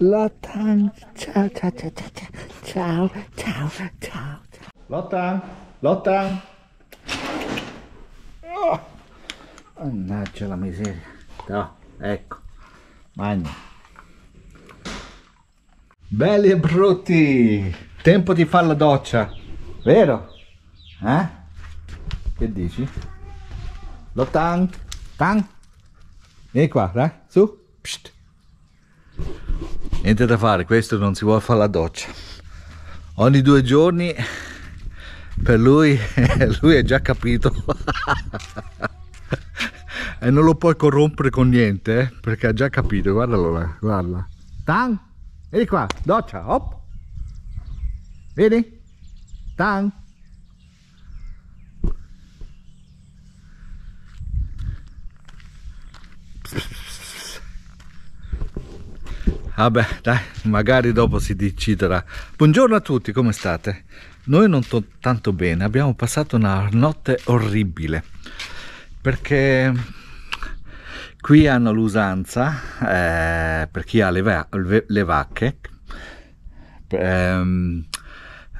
Lottan, ciao, ciao, ciao, ciao, ciao, ciao, ciao. ciao. Lottan, Lottan. Oh, mannaggia la miseria. No, ecco, magna. Belli e brutti, tempo di fare la doccia, vero? Eh? Che dici? Lottan, Tan, vieni qua, dai, eh? su, Psst niente da fare questo non si vuole fare la doccia ogni due giorni per lui lui è già capito e non lo puoi corrompere con niente eh, perché ha già capito guardalo là guarda tan vieni qua doccia hop vedi tan Vabbè, dai, magari dopo si deciderà. Buongiorno a tutti, come state? Noi non to- tanto bene, abbiamo passato una notte orribile perché qui hanno l'usanza, eh, per chi ha le, va- le vacche, ehm,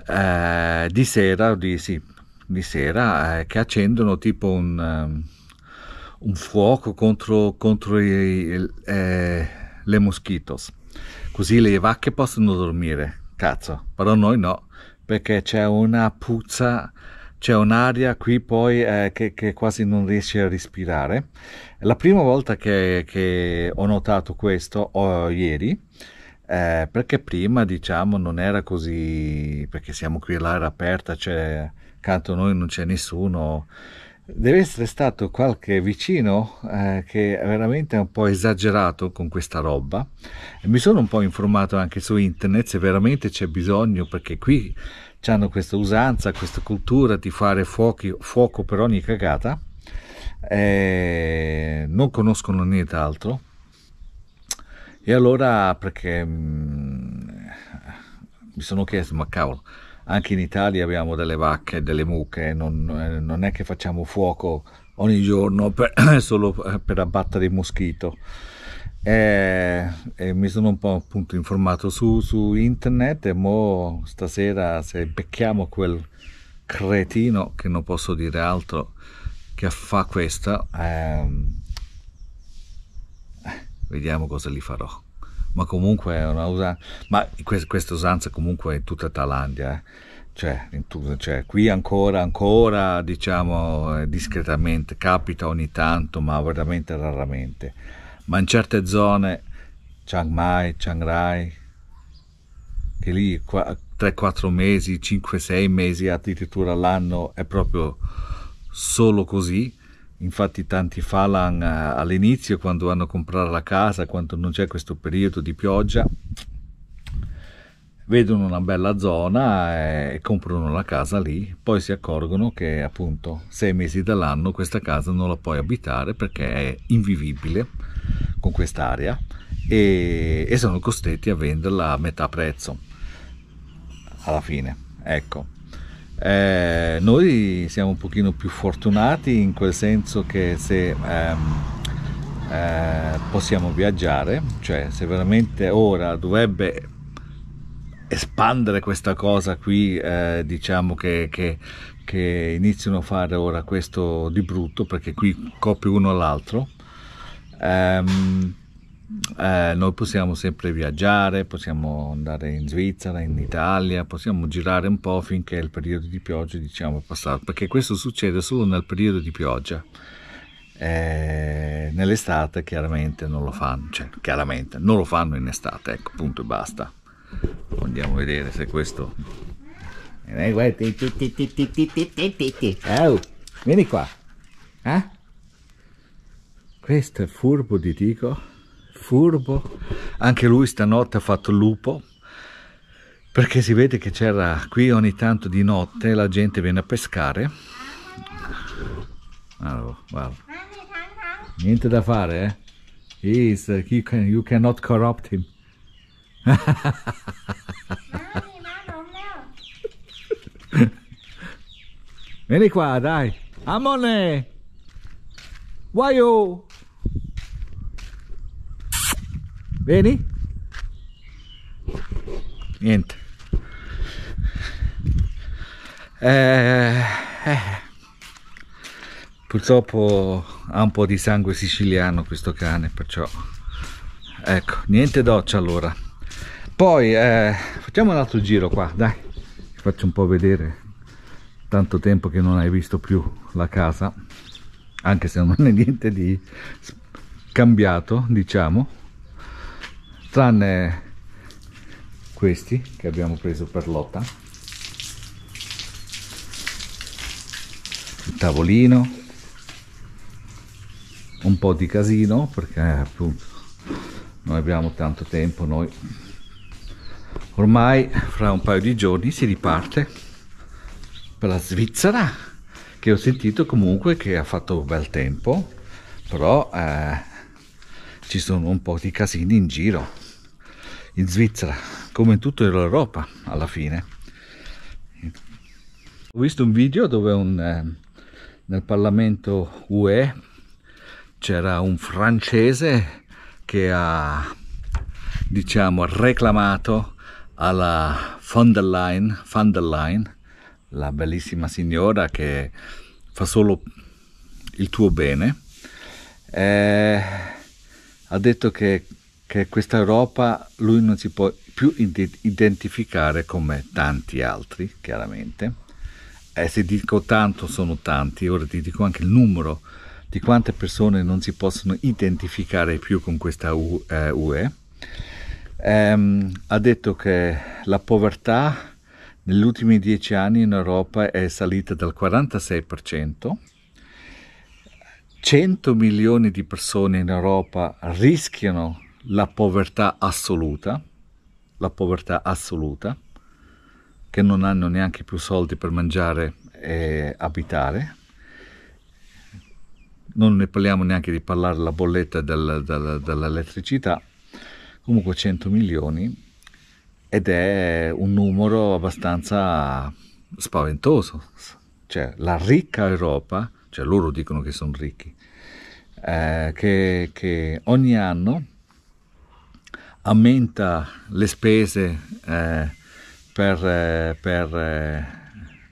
eh, di sera, di, sì, di sera eh, che accendono tipo un, ehm, un fuoco contro, contro i, eh, le moschitos Così le vacche possono dormire, cazzo, però noi no, perché c'è una puzza, c'è un'aria qui poi eh, che, che, quasi non riesce a respirare. La prima volta che, che ho notato questo, oh, ieri, eh, perché prima diciamo non era così, perché siamo qui all'aria aperta, cioè, accanto a noi non c'è nessuno Deve essere stato qualche vicino eh, che veramente è un po' esagerato con questa roba. Mi sono un po' informato anche su internet se veramente c'è bisogno, perché qui hanno questa usanza, questa cultura di fare fuochi, fuoco per ogni cagata. Eh, non conoscono nient'altro. E allora perché mh, mm, mi sono chiesto, ma cavolo, anche in Italia abbiamo delle vacche, delle mucche, non, eh, non è che facciamo fuoco ogni giorno per, solo per abbattere il moschito. E, e, mi sono un po' appunto informato su, su internet e mo stasera se becchiamo quel cretino che non posso dire altro che fa questa ehm, eh, vediamo cosa gli farò ma comunque è una usanza, ma questa, questa usanza comunque è in tutta Thailandia, eh? cioè, tutto, cioè, qui ancora, ancora, diciamo eh, discretamente, capita ogni tanto, ma veramente raramente, ma in certe zone, Chiang Mai, Chiang Rai, che lì qua- 3-4 mesi, 5-6 mesi addirittura all'anno è proprio solo così, Infatti tanti Falan eh, all'inizio, quando vanno a comprare la casa, quando non c'è questo periodo di pioggia, vedono una bella zona e comprano la casa lì, poi si accorgono che appunto sei mesi dall'anno questa casa non la puoi abitare perché è invivibile con quest'area e, e sono costretti a venderla a metà prezzo alla fine. Ecco, eh, noi siamo un pochino più fortunati in quel senso che se ehm, eh, possiamo viaggiare, cioè se veramente ora dovrebbe espandere questa cosa qui, eh, diciamo che, che, che, iniziano a fare ora questo di brutto, perché qui copie uno all'altro. Ehm, eh, noi possiamo sempre viaggiare, possiamo andare in Svizzera, in Italia, possiamo girare un po' finché il periodo di pioggia diciamo, è passato, perché questo succede solo nel periodo di pioggia. Eh, nell'estate chiaramente non lo fanno, cioè chiaramente non lo fanno in estate, ecco punto e basta. Andiamo a vedere se questo... oh, vieni qua. Eh? Questo è furbo di Dico furbo. Anche lui stanotte ha fatto lupo, perché si vede che c'era qui ogni tanto di notte la gente viene a pescare. Allora, guarda. Niente da fare, eh? Is, uh, you, can, you cannot corrupt him. Vieni qua, dai. Amone! Why you? Vieni? Niente. Eh, eh. Purtroppo ha un po' di sangue siciliano questo cane, perciò... Ecco, niente doccia allora. Poi eh, facciamo un altro giro qua, dai. Ti faccio un po' vedere. Tanto tempo che non hai visto più la casa, anche se non è niente di cambiato, diciamo tranne questi che abbiamo preso per lotta il tavolino un po' di casino perché appunto non abbiamo tanto tempo noi ormai fra un paio di giorni si riparte per la Svizzera che ho sentito comunque che ha fatto bel tempo però eh, ci sono un po' di casini in giro in Svizzera, come in tutta l'Europa alla fine. Ho visto un video dove un, eh, nel Parlamento UE c'era un francese che ha, diciamo, reclamato alla von der Leyen, von der Leyen la bellissima signora che fa solo il tuo bene, eh, ha detto che che questa Europa lui non si può più identificare come tanti altri, chiaramente. E eh, se dico tanto sono tanti, ora ti dico anche il numero di quante persone non si possono identificare più con questa UE. Eh, um, ehm, ha detto che la povertà negli ultimi dieci anni in Europa è salita dal 46%, 100 milioni di persone in Europa rischiano la povertà assoluta, la povertà assoluta, che non hanno neanche più soldi per mangiare e abitare. Non ne parliamo neanche di parlare della bolletta del, del, dell'elettricità, comunque 100 milioni ed è un numero abbastanza spaventoso. Cioè la ricca Europa, cioè loro dicono che sono ricchi, eh, che, che ogni anno aumenta le spese eh, per, eh, per eh,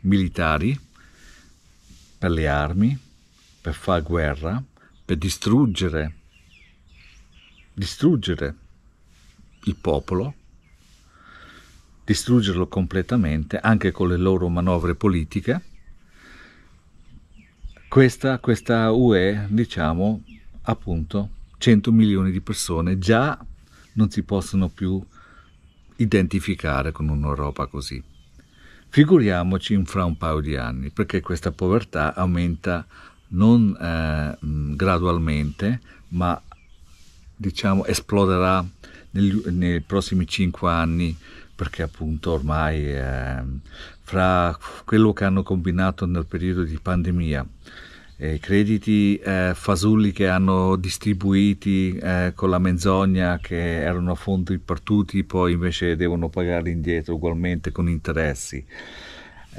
militari, per le armi, per fare guerra, per distruggere, distruggere il popolo, distruggerlo completamente anche con le loro manovre politiche. Questa, questa UE, diciamo, appunto, 100 milioni di persone già non si possono più identificare con un'Europa così. Figuriamoci fra un paio di anni, perché questa povertà aumenta non eh, mm, gradualmente, ma diciamo esploderà nel, nei prossimi cinque anni perché appunto ormai eh, fra quello che hanno combinato nel periodo di pandemia eh, i crediti eh, fasulli che hanno distribuiti eh, con la menzogna che erano a fondo impartuti poi invece devono pagare indietro ugualmente con interessi.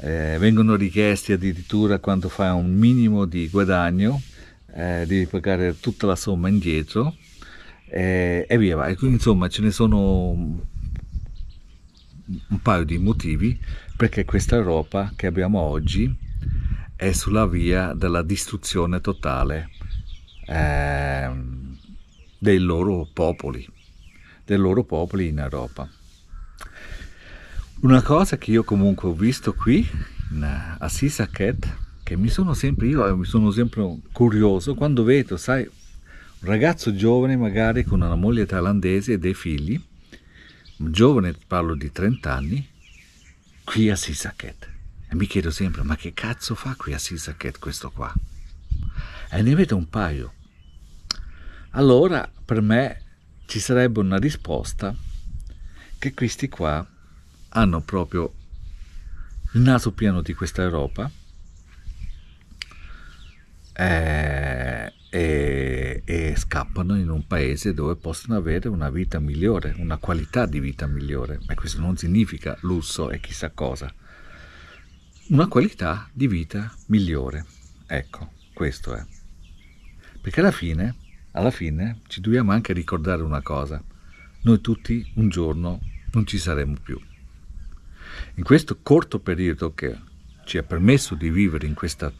Eh, vengono richiesti addirittura quando fai un minimo di guadagno eh, devi pagare tutta la somma indietro eh, e via va. E quindi insomma ce ne sono un paio di motivi perché questa Europa che abbiamo oggi è sulla via della distruzione totale eh, dei loro popoli, dei loro popoli in Europa. Una cosa che io comunque ho visto qui eh, a Sisaket, che mi sono sempre, io eh, mi sono sempre curioso quando vedo, sai, un ragazzo giovane magari con una moglie thailandese e dei figli, giovane, parlo di 30 anni, qui a Sisaket. E mi chiedo sempre, ma che cazzo fa qui a Sisaket questo qua? E ne vedo un paio. Allora, per me, ci sarebbe una risposta che questi qua hanno proprio il naso pieno di questa Europa eh, e, e, scappano in un paese dove possono avere una vita migliore, una qualità di vita migliore. Ma questo non significa lusso e chissà cosa una qualità di vita migliore. Ecco, questo è. Perché alla fine, alla fine ci dobbiamo anche ricordare una cosa. Noi tutti un giorno non ci saremo più. In questo corto periodo che ci ha permesso di vivere in questa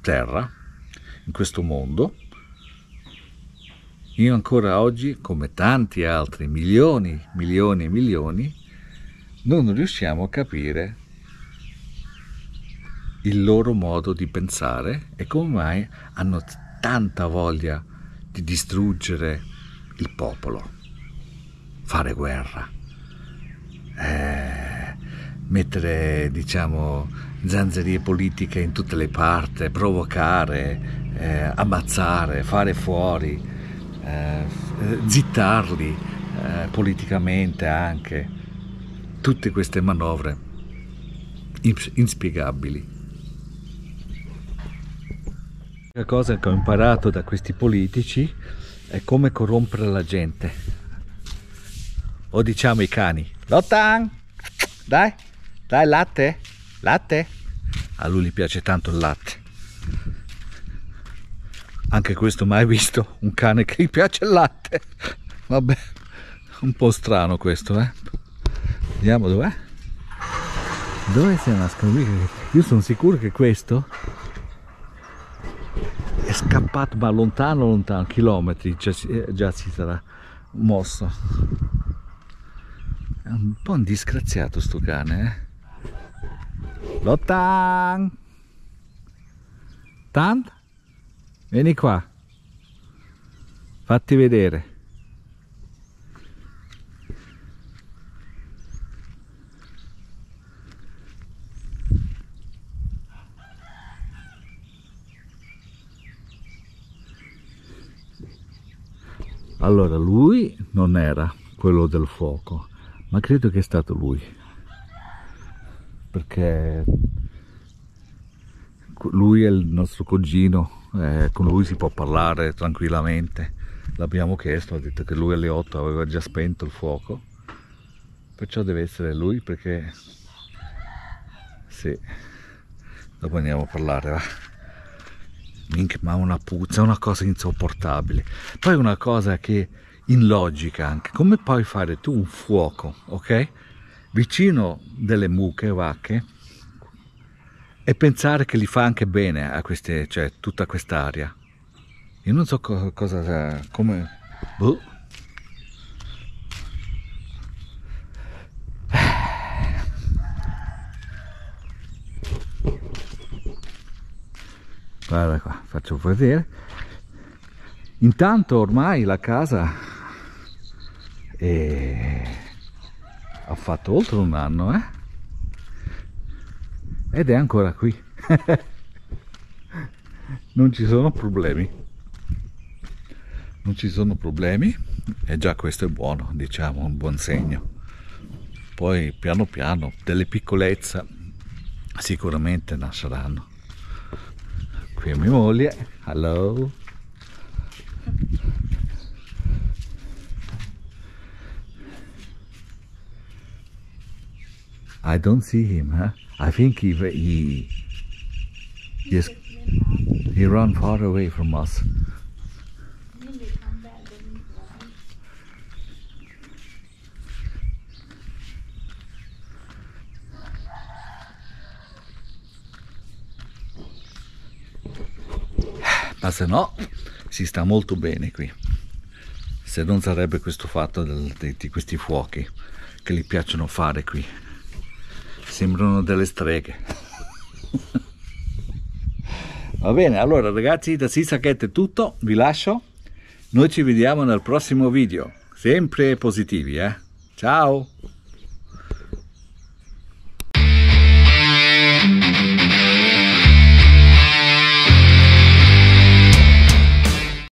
terra, in questo mondo, io ancora oggi, come tanti altri, milioni, milioni e milioni, non riusciamo a capire il loro modo di pensare e come mai hanno tanta voglia di distruggere il popolo, fare guerra, eh, mettere, diciamo, zanzerie politiche in tutte le parti, provocare, eh, ammazzare, fare fuori, eh, eh zittarli eh, politicamente anche. Tutte queste manovre inspiegabili. L'unica cosa che ho imparato da questi politici è come corrompere la gente. O diciamo i cani. Lotan! Dai! Dai latte! Latte! A lui gli piace tanto il latte. Anche questo mai visto un cane che gli piace il latte. Vabbè, un po' strano questo, eh. Vediamo dov'è. Dove si nascono? Io sono sicuro che questo accappato ma lontano lontano chilometri cioè, eh, già si sarà mosso è un po' un disgraziato sto cane eh? Lottan Tant vieni qua fatti vedere Allora, lui non era quello del fuoco, ma credo che è stato lui, perché lui è il nostro cugino, eh, con lui si può parlare tranquillamente. L'abbiamo chiesto, ha detto che lui alle 8 aveva già spento il fuoco, perciò deve essere lui perché sì, dopo andiamo a parlare. Va minchia, ma una puzza, una cosa insopportabile. Poi una cosa che in logica anche, come puoi fare tu un fuoco, ok? Vicino delle mucche, vacche, e pensare che li fa anche bene a queste, cioè tutta quest'aria. Io non so co cosa, come... Boh. guarda qua faccio vedere intanto ormai la casa è... Eh, ha fatto oltre un anno eh? ed è ancora qui non ci sono problemi non ci sono problemi e già questo è buono diciamo un buon segno poi piano piano delle piccolezze sicuramente nasceranno Phía mấy mô lịa Hello I don't see him, huh? I think he, he, he, he ran far away from us. se no si sta molto bene qui. Se non sarebbe questo fatto del, di, di questi fuochi che li piacciono fare qui. Sembrano delle streghe. Va bene, allora ragazzi da Sisakhet è tutto, vi lascio. Noi ci vediamo nel prossimo video, sempre positivi, eh? Ciao!